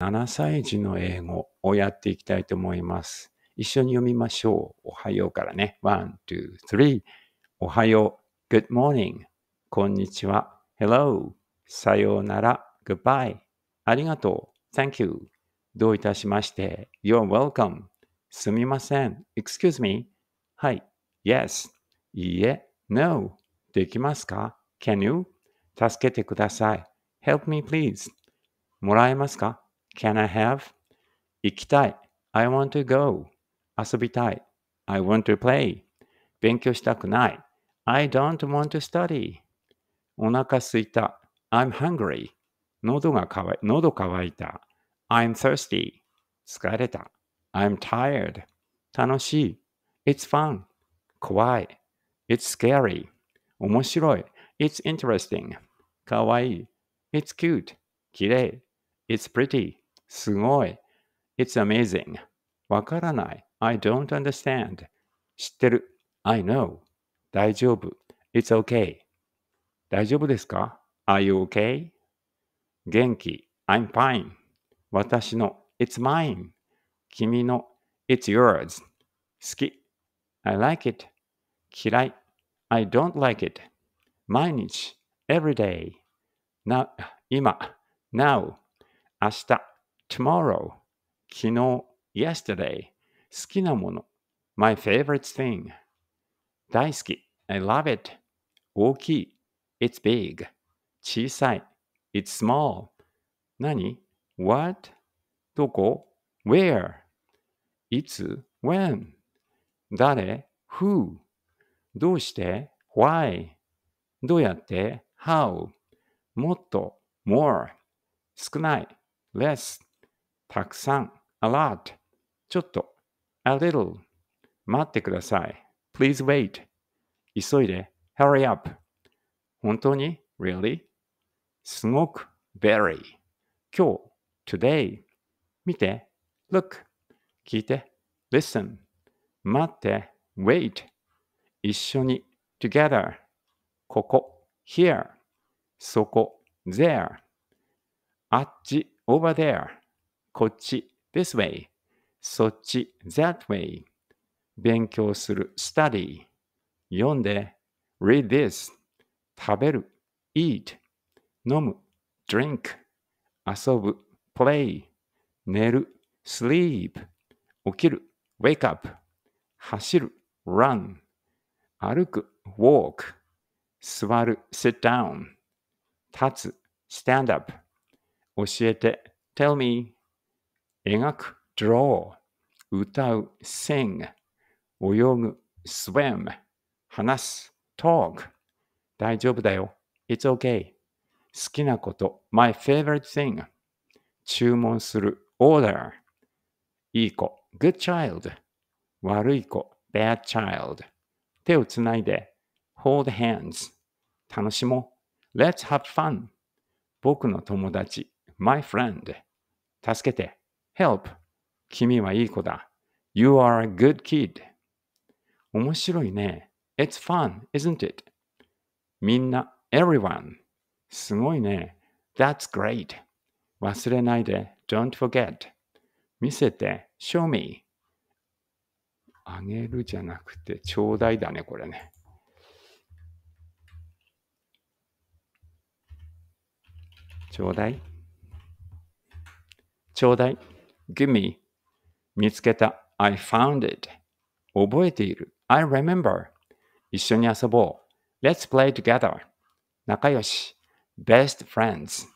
7歳児の英語をやっていきたいと思います。一緒に読みましょう。おはようからね。1、2、e おはよう。Good morning. こんにちは。Hello. さようなら。Goodbye. ありがとう。Thank you. どういたしまして。You're welcome. すみません。Excuse me. はい。Yes. いいえ。No. できますか ?Can you? 助けてください。Help me please. もらえますか Can I have? 行きたい。I want to go. 遊びたい。I want to play. 勉強したくない。I don't want to study. お腹すいた。I'm hungry. 喉がかわい喉いた。I'm thirsty. 疲れた。I'm tired. 楽しい。It's fun. 怖い。It's scary. 面白い。It's interesting. かわいい。It's cute. きれい。It's pretty. すごい。It's amazing. わからない。I don't understand. 知ってる。I know. 大丈夫。It's okay. 大丈夫ですか ?Are you okay? 元気。I'm fine. 私の。It's mine. 君の。It's yours. 好き。I like it. 嫌い。I don't like it. 毎日。Every day. 今。Now. 明日。tomorrow 昨日 yesterday 好きなもの my favorite thing 大好き I love it 大きい it's big 小さい it's small 何 what どこ where いつ when 誰 who どうして why どうやって how もっと more 少ない less たくさん、a lot、ちょっと、a little、待ってください、please wait、急いで、hurry up、本当に、really、すごく、very、今日、today、見て、look、聞いて、listen、待って、wait、一緒に、together、ここ、here、そこ、there、あっち、over there、こっち this way そっち that way 勉強する study 読んで read this 食べる eat 飲む drink 遊ぶ play 寝る sleep 起きる wake up 走る run 歩く walk 座る sit down 立つ stand up 教えて tell me 描く draw、歌う sing、泳ぐ swim、話す talk、大丈夫だよ it's okay、好きなこと my favorite thing、注文する order、いい子 good child、悪い子 bad child、手をつないで hold hands、楽しもう let's have fun、僕の友達 my friend、助けて help 君はいい子だ you are a good kid 面白いね it's fun isn't it みんな everyone すごいね that's great 忘れないで don't forget 見せて show me あげるじゃなくてちょうだいだねこれねちょうだいちょうだい。gimme 見つけた I found it 覚えている I remember 一緒に遊ぼう Let's play together 仲良し Best friends